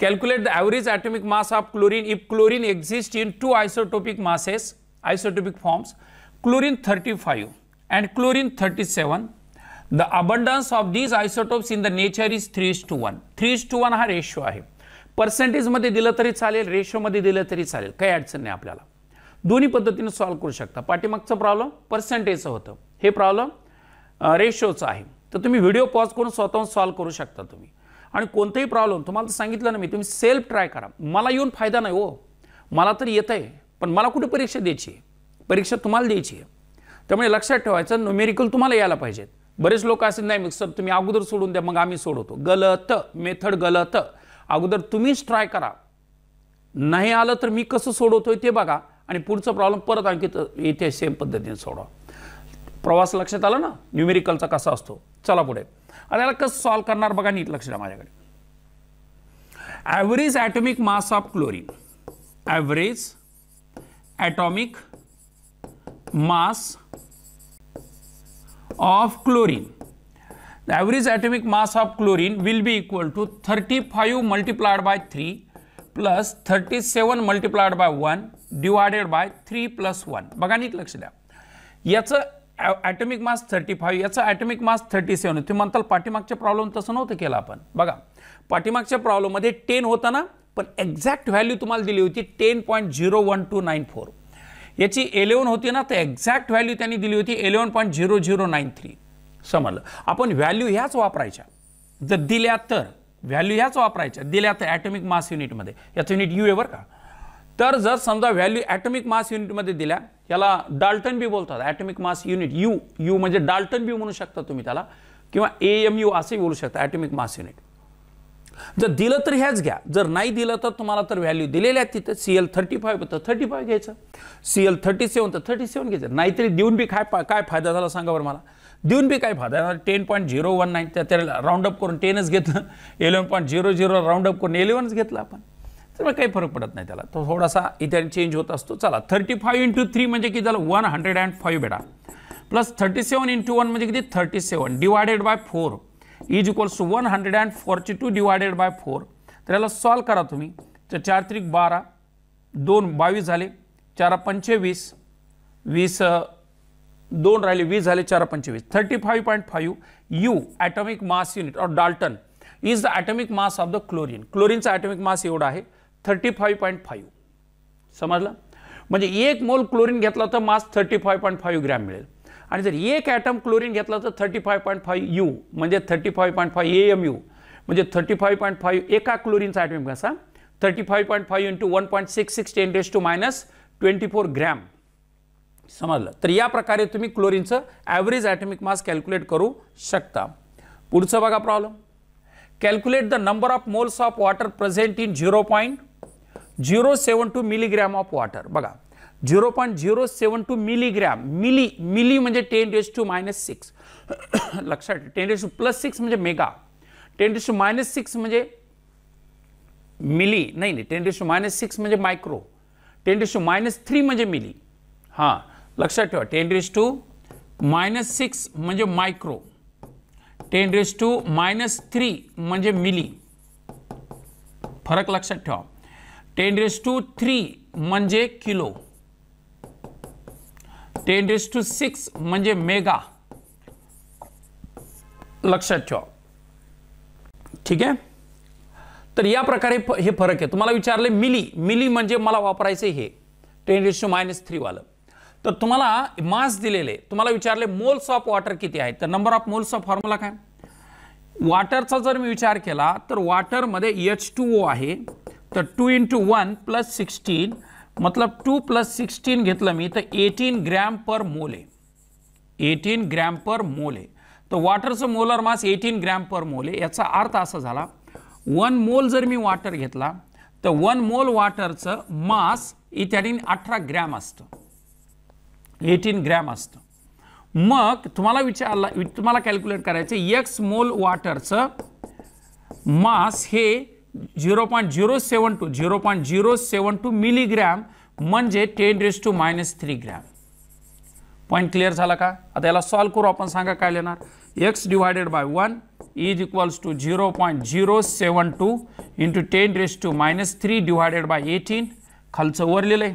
Calculate the average atomic mass of chlorine if chlorine exists in two isotopic masses, isotopic forms, chlorine 35 and chlorine 37. The abundance of these isotopes in the nature is 3 is to 1. 3 is to 1 हा ratio आहे पर्सेंटेजमध्ये दिलं तरी चालेल रेशोमध्ये दिलं तरी चालेल काही अडचण नाही आपल्याला दोन्ही पद्धतीने सॉल्व्ह करू शकता पाठीमागचं प्रॉब्लेम पर्सेंटेजचं होतं हे प्रॉब्लेम रेशोचं आहे तर तुम्ही व्हिडिओ पॉज करून स्वतःहून सॉल्व्ह करू शकता तुम्ही आणि कोणताही प्रॉब्लेम तुम्हाला तर सांगितलं ना मी तुम्ही सेल्फ ट्राय करा मला येऊन फायदा नाही हो मला तर येत आहे पण मला कुठे परीक्षा द्यायची आहे परीक्षा तुम्हाला द्यायची आहे त्यामुळे लक्षात ठेवायचं न्युमेरिकल तुम्हाला यायला पाहिजेत बरेच लोक असे नाही मग सर तुम्ही अगोदर सोडून द्या मग आम्ही सोडवतो गलत मेथड गलत अगोदर तुम्हीच ट्राय करा नाही आलं तर मी कसं सोडवतोय ते बघा आणि पुढचं प्रॉब्लेम परत आणखी इथे सेम पद्धतीने सोडवा प्रवास लक्षात आला ना न्युमेरिकलचा कसा असतो चला पुढे कसं सॉल्व्ह करणार बघा नीट लक्ष द्या माझ्याकडे average atomic mass of chlorine average mass of chlorine will be equal to thirty five multiplied by three plus thirty seven multiplied by one divided by three plus one बघा नीट लक्ष द्या याचं ॲटमिक मास थर्टी फाईव्ह याचा ॲटमिक मास thirty सेवन तुम्ही म्हणताल पाठीमागच्या problem तसं नव्हतं केलं आपण बघा पाठीमागच्या प्रॉब्लेममध्ये टेन होता ना पण एक्झॅक्ट व्हॅल्यू तुम्हाला दिली होती ten point zero one two nine four याची एलेवन होती ना तर एक्झॅक्ट व्हॅल्यू त्यांनी दिली होती eleven point zero zero nine three समजलं आपण व्हॅल्यू ह्याच वापरायच्या जर दिल्या तर व्हॅल्यू ह्याच वापरायच्या दिल्या तर ॲटमिक मास युनिटमध्ये याचं युनिट यू एवर का तर जर समजा व्हॅल्यू ॲटॉमिक मास युनिटमध्ये दिल्या त्याला डाल्टन बी बोलतात atomic mass unit u u म्हणजे डाल्टन बी म्हणू शकता तुम्ही त्याला किंवा ए एम यू असंही बोलू शकता ॲटॉमिक मास युनिट जर दिलं तर ह्याच घ्या जर नाही दिलं तर तुम्हाला तर व्हॅल्यू दिलेल्या आहेत तिथं सी एल थर्टी फायव्ह तर थर्टी फायव्ह घ्यायचं सी एल थर्टी सेवन तर थर्टी सेवन घ्यायचं नाहीतरी देऊन बी काय काय फायदा झाला सांगा बरं मला देऊन बी काय फायदा झाला ten point zero one nine त्या त्याला अप करून टेनच घेतलं eleven point zero zero round up करून इलेवनच घेतलं आपण त्यामुळे काही फरक पडत नाही त्याला तो थोडासा इथे चेंज होत असतो चला थर्टी फाईव्ह इंटू थ्री म्हणजे किती झालं वन हंड्रेड अँड फाईव्ह बेटा plus thirty seven into one म्हणजे किती thirty seven divided by four is equals to one hundred and forty two divided by four तर याला सॉल्व करा तुम्ही तर चार त्रिक बारा दोन बावीस झाले चार पंचवीस वीस दोन राहिले वीस झाले चार पंचवीस thirty five point five u atomic mass unit or dalton is the atomic mass of the chlorine क्लोरीनचा ॲटॉमिक मास एवढा आहे थर्टी फाईव्ह पॉईंट फाईव्ह समजलं म्हणजे एक मोल क्लोरीन घेतला तर mass thirty five point five gram मिळेल आणि जर एक ॲटम क्लोरीन घेतला तर thirty five point five u म्हणजे thirty five point five A M U म्हणजे थर्टी फाय पॉईंट फाईव्ह एका क्लोरीनचा ॲटम कसा thirty five point five into one point six six ten raise to minus twenty four gram समजलं तर या प्रकारे तुम्ही क्लोरीनचं ॲव्हरेज ॲटमिक मास कॅल्क्युलेट करू शकता पुढचं बघा problem calculate the number of moles of water present in zero point zero seven two milligram of water बघा zero point zero seven two milligram milli milli ten raise to minus six लक्षात ten raise to plus six mega ten raise to minus six milli नाही नाही ten raise to minus six म्हणजे ten raise to minus three milli हाँ लक्षा ten raise to minus six म्हणजे ten raise to minus three milli फरक लक्षा ten raise to three म्हणजे kilo ten raise to six म्हणजे mega लक्षात ठेवा ठीक आहे तर या प्रकारे हे फरक आहे तुम्हाला विचारले मिली मिली म्हणजे मला वापरायचं हे टेन रेस टू मायनस थ्रीवालं तर तुम्हाला मास दिलेले तुम्हाला विचारले मोल्स ऑफ वॉटर किती आहे तर number of moles of formula काय वॉटरचा जर मी विचार केला तर वॉटरमध्ये एच टू ओ आहे तर two into one plus sixteen मतलब टू प्लस सिक्सटीन घेतलं मी तर एटीन ग्रॅम पर मोल आहे एटीन ग्रॅम पर मोल आहे तर वॉटरचं molar mass eighteen gram per mole याचा अर्थ असा झाला वन मोल जर मी वॉटर घेतला तर वन मोल वॉटरचं मास इत्यादी अठरा ग्रॅम असतं एटीन ग्रॅम असतं मग तुम्हाला विचारला तुम्हाला कॅल्क्युलेट करायचं एक्स मोल वॉटरचं मास हे zero point zero seven two zero point zero seven two milligram म्हणजे ten raise to minus three gram point clear झाला का आता याला सॉल्व करू आपण सांगा काय लिहिणार X divided by one is equals to zero point zero seven two into ten raise to minus three divided by eighteen खालचं वरलेलं आहे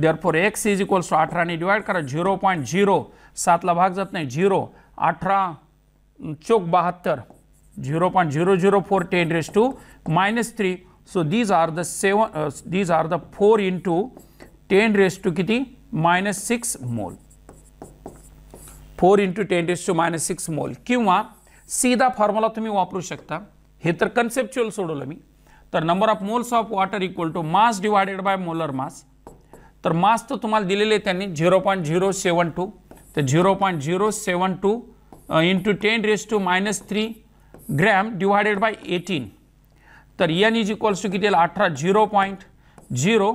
therefore X is equals to अठराने डिवाइड करा झिरो पॉईंट झिरो सातला भाग जात नाही zero अठरा चौक बहात्तर zero zero zero point four ten raise to minus three so these are the seven these are the four into ten raise to किती minus 6 mole 4 into ten raise to minus six mole किंवा सीधा formula तुम्ही वापरू शकता हे तर conceptual सोडवलं मी तर number of moles of water equal to mass divided by molar mass तर मास तर तुम्हाला दिलेले त्यांनी zero point zero seven two तर zero point zero seven two into ten raise to minus three gram divided by eighteen तर N is equals to किती अठरा zero point zero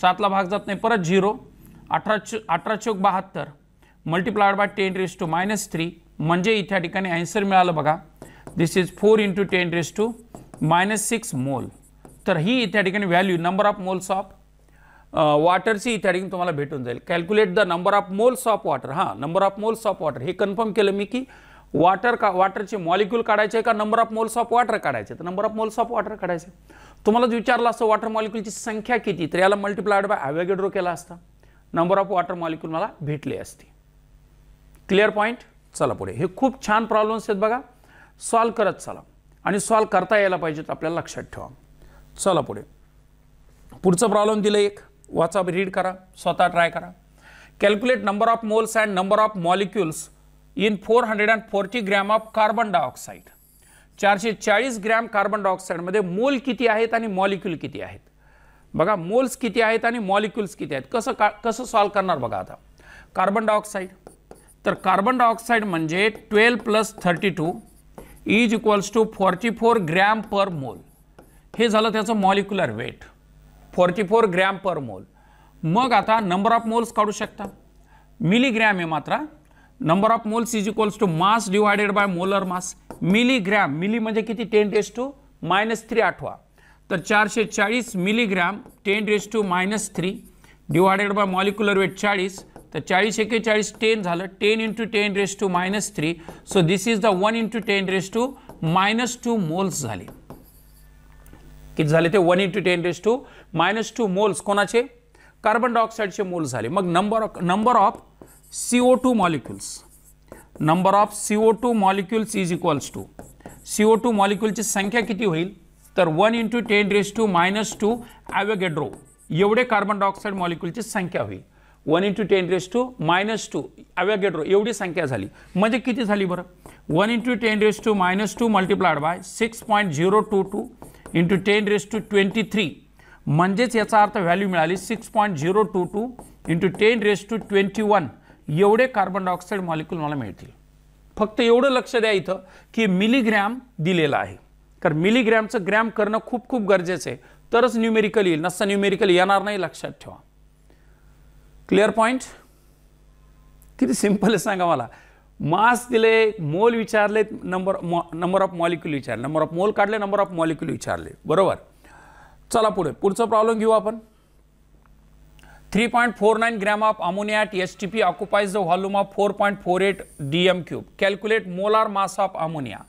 सातला भाग जात नाही परत झिरो अठरा अठरा चौक बहात्तर multiplied by ten raise to minus three म्हणजे इथे ठिकाणी अँसर मिळालं बघा this is four into ten raise to minus six mole तर ही इथ्या ठिकाणी value number of moles of वॉटरची इथ्या ठिकाणी तुम्हाला भेटून जाईल calculate the number of moles of water हां number of moles of water हे कन्फर्म केलं मी की वॉटर का वॉटरचे मॉलिक्यूल काढायचे का number of moles of water काढायचे तर number of moles of water काढायचे तुम्हाला जर विचारलं असतं वॉटर मॉलिक्यूलची संख्या किती तर याला मल्टिप्लायड बाय ॲव्हेगेड्रो केला असता नंबर ऑफ वॉटर मॉलिक्यूल मला भेटले असते क्लिअर पॉईंट चला पुढे हे खूप छान प्रॉब्लेम्स आहेत बघा सॉल्व करत चला आणि सॉल्व करता यायला तर आपल्याला लक्षात ठेवा चला पुढे पुढचं प्रॉब्लेम दिलं एक वाचा रीड करा स्वतः ट्राय करा calculate number of moles and number of molecules in 440 gram of carbon dioxide चारशे चाळीस ग्रॅम कार्बन डायऑक्साईडमध्ये मोल किती आहेत आणि मॉलिक्युल किती आहेत बघा मोल्स किती आहेत आणि मॉलिक्युल्स किती आहेत कसं का कसं सॉल्व करणार बघा आता कार्बन डायऑक्साईड तर कार्बन डायऑक्साईड म्हणजे twelve plus thirty two is equals to forty four gram per mole हे झालं त्याचं molecular weight forty four gram per mole मग आता नंबर ऑफ मोल्स काढू शकता मिलीग्रॅम आहे मात्र number of moles is equals to mass divided by molar mass milligram milli म्हणजे किती ten raise to minus three आठवा तर चारशे चाळीस milligram ten raise to minus three divided by molecular weight चाळीस तर चाळीस एकेचाळीस टेन झालं ten into ten raise to minus three so this is the one into ten raise to minus two moles झाले किती झाले ते one into ten raise to minus two moles कोणाचे कार्बन डायऑक्साईडचे मोल्स झाले मग number of number of CO2 molecules. Number of CO2 molecules is equals to CO2 मॉलिक्युलची संख्या किती होईल तर one into ten raise to minus two Avogadro एवढे कार्बन डायऑक्साईड मॉलिक्युलची संख्या होईल one into ten raise to minus two Avogadro एवढी संख्या झाली म्हणजे किती झाली बरं one into ten raise to minus two multiplied by six point zero two two into ten raise to twenty three म्हणजेच याचा अर्थ व्हॅल्यू मिळाली six point zero two two into ten raise to twenty one एवढे carbon dioxide molecule मला मिळतील फक्त एवढं लक्ष द्या इथं की मिलीग्रॅम दिलेला आहे कारण मिलीग्रॅमचं ग्रॅम करणं खूप खूप गरजेचं आहे तरच न्यूमेरिकल येईल नसता न्यूमेरिकल येणार नाही लक्षात ठेवा क्लिअर पॉईंट किती सिम्पल आहे सांगा मला मास दिले मोल विचारले नंबर नंबर ऑफ मॉलिक्युल विचारले नंबर ऑफ मोल काढले नंबर ऑफ मॉलिक्युल विचारले बरोबर चला पुढे पुढचा प्रॉब्लेम घेऊ आपण three four T P of the volume T four the four eight D four cube four molar mass of cube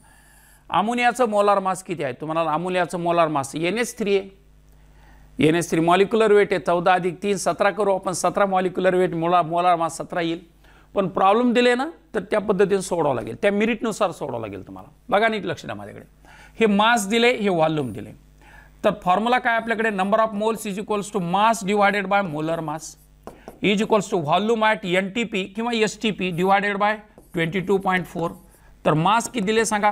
अमोनियाचं मोलार मास किती आहे तुम्हाला अमोनियाचं molar mass N S three आहे N S three molecular weight आहे चौदा अधिक तीन सतरा करू आपण सतरा मॉलिक्युलर वेट मोला मोलार मास सतरा येईल पण प्रॉब्लेम दिले ना तर त्या पद्धतीने सोडावं लागेल त्या मिरिटनुसार सोडावं लागेल तुम्हाला बघा नीट लक्ष द्या माझ्याकडे हे मास दिले हे व्हॉल्यूम दिले तर फॉर्म्युला काय आपल्याकडे number of moles is equals to mass divided by molar mass is equals to volume at N T P किंवा S T P divided by twenty two point four तर मास किती दिले सांगा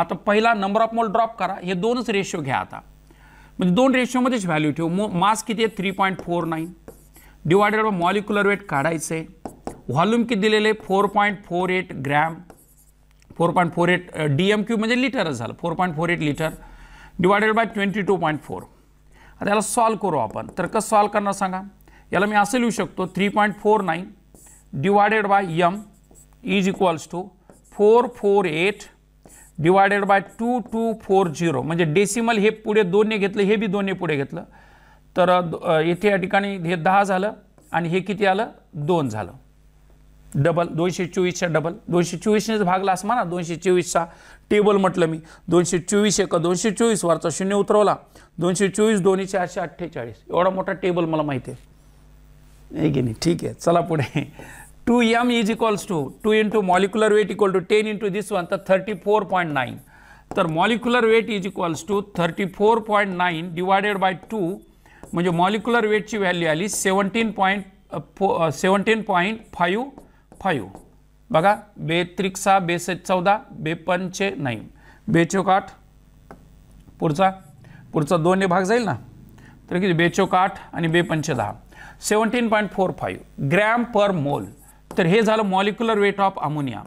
आता पहिला नंबर ऑफ मोल drop करा हे दोनच रेशिओ घ्या आता म्हणजे दोन रेशिओमध्येच व्हॅल्यू ठेवू मो मास किती आहे three point four nine divided by molecular weight काढायचं आहे व्हॉल्यूम किती दिलेले four point four eight gram four point four eight D M Q म्हणजे लिटरच झालं four point four eight litre divided by twenty two point four आता याला solve करू आपण तर कसं सॉल्व करणार सांगा याला मी असं लिहू शकतो three point four nine divided by M is equals to four four eight divided by two two four zero म्हणजे डेसिमल हे पुढे दोनने घेतलं हे बी दोनने पुढे घेतलं तर येथे या ठिकाणी हे दहा झालं आणि हे किती आलं दोन झालं डबल दोनशे चोवीसच्या डबल दोनशे चोवीसनेच भागला असं म्हणा दोनशे चोवीसचा टेबल म्हटलं मी दोनशे चोवीस एका दोनशे चोवीस वरचा शून्य उतरवला दोनशे चोवीस दोन्ही चारशे अठ्ठेचाळीस एवढा मोठा टेबल मला माहिती आहे की नाही ठीक आहे चला पुढे two M is equals to two into molecular weight equal to ten into this one तर थर्टी फोर पॉईंट नाईन तर molecular weight is equals to thirty four point nine divided by two म्हणजे molecular वेटची value आली seventeen point four seventeen point five five बघा बेत्रिक्सा बेसे चौदा बेपंचे नाही बेचोक आठ पुढचा पुढचा दोनने भाग जाईल ना तर किती बेचोक आठ आणि बेपंच दहा seventeen point four five gram per mole तर हे झालं मॉलिक्युलर वेट ऑफ अमोनिया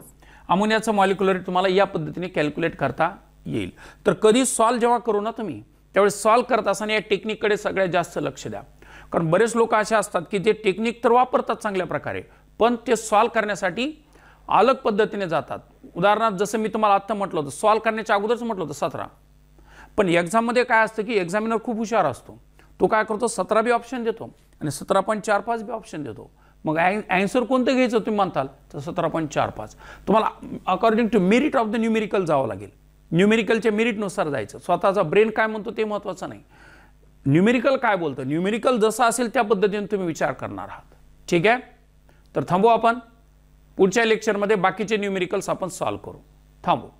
अमोनियाचं मॉलिक्युलर तुम्हाला या पद्धतीने कॅल्क्युलेट करता येईल तर कधी सॉल्व जेव्हा करू ना तुम्ही त्यावेळेस सॉल्व करत असताना या टेक्निककडे सगळ्यात जास्त लक्ष द्या कारण बरेच लोक असे असतात की जे टेक्निक तर वापरतात चांगल्या प्रकारे पण ते सॉल्व करण्यासाठी अलग पद्धतीने जातात उदाहरणार्थ जसं मी तुम्हाला आत्ता म्हटलं होतं सॉल्व करण्याच्या अगोदरच म्हटलं होतं सतरा पण एक्झाममध्ये काय असतं की एक्झामिनर खूप हुशार असतो तो काय करतो सतरा बी ऑप्शन देतो आणि सतरा पॉईंट चार पाच बी ऑप्शन देतो मग ॲन्सर कोणतं घ्यायचं तुम्ही म्हणताल तर सतरा पॉईंट चार पाच तुम्हाला according to merit of the numerical जावं लागेल न्यूमेरिकलच्या मेरिटनुसार जायचं स्वतःचा ब्रेन काय म्हणतो ते महत्त्वाचं नाही न्यूमेरिकल काय बोलतं न्यूमेरिकल जसं असेल त्या पद्धतीने तुम्ही विचार करणार आहात ठीक आहे तर थांबू आपण पुढच्या लेक्चरमध्ये बाकीचे न्यूमेरिकल्स आपण सॉल्व करू थांबू